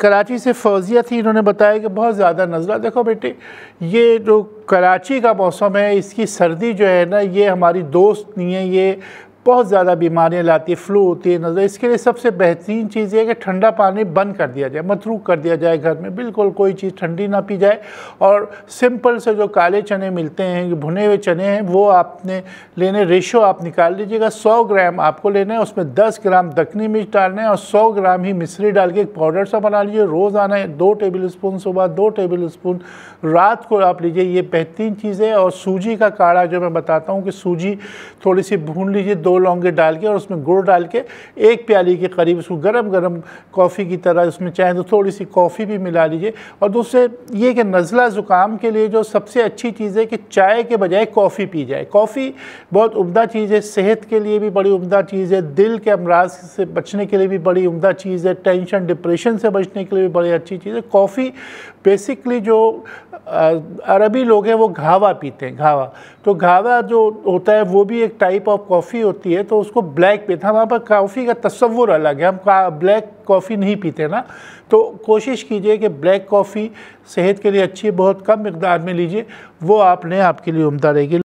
कराची से फौजिया थी इन्होंने बताया कि बहुत ज़्यादा नज़ला देखो बेटे ये जो कराची का मौसम है इसकी सर्दी जो है ना ये हमारी दोस्त नहीं है ये बहुत ज़्यादा बीमारियाँ लाती है फ्लू होती है नज़र इसके लिए सबसे बेहतरीन चीज़ है कि ठंडा पानी बंद कर दिया जाए मतरूक कर दिया जाए घर में बिल्कुल कोई चीज़ ठंडी ना पी जाए और सिंपल से जो काले चने मिलते हैं भुने हुए चने हैं वो आपने लेने रेशो आप निकाल लीजिएगा सौ ग्राम आपको लेना है उसमें दस ग्राम दखनी मिर्च डालना है और सौ ग्राम ही मिश्री डाल के एक पाउडर सा बना लीजिए रोज़ आना है दो टेबल स्पून सुबह दो टेबल स्पून रात को आप लीजिए ये बेहतरीन चीज़ है और सूजी का काढ़ा जो मैं बताता हूँ कि सूजी थोड़ी सी भून लीजिए दो लौंगे डाल के और उसमें गुड़ डाल के एक प्याली के करीब उसको गर्म गर्म कॉफ़ी की तरह उसमें चाहे तो थोड़ी सी कॉफ़ी भी मिला लीजिए और दूसरे ये कि नज़ला ज़ुकाम के लिए जो सबसे अच्छी चीज़ है कि चाय के बजाय कॉफ़ी पी जाए कॉफ़ी बहुत उमदा चीज़ है सेहत के लिए भी बड़ी उमदा चीज़ है दिल के अमराज से बचने के लिए भी बड़ी उमदा चीज़ है टेंशन डिप्रेशन से बचने के लिए भी बड़ी अच्छी चीज़ है कॉफ़ी बेसिकली जो अरबी लोग हैं वो घावा पीते हैं घावा तो घावा जो होता है वो भी एक टाइप ऑफ कॉफ़ी होती है तो उसको ब्लैक पीते हैं वहाँ पर कॉफ़ी का तस्वुर अलग है हम ब्लैक कॉफ़ी नहीं पीते ना तो कोशिश कीजिए कि ब्लैक कॉफ़ी सेहत के लिए अच्छी है बहुत कम मकदार में लीजिए वो आपने आपके लिए उमदा रहेगी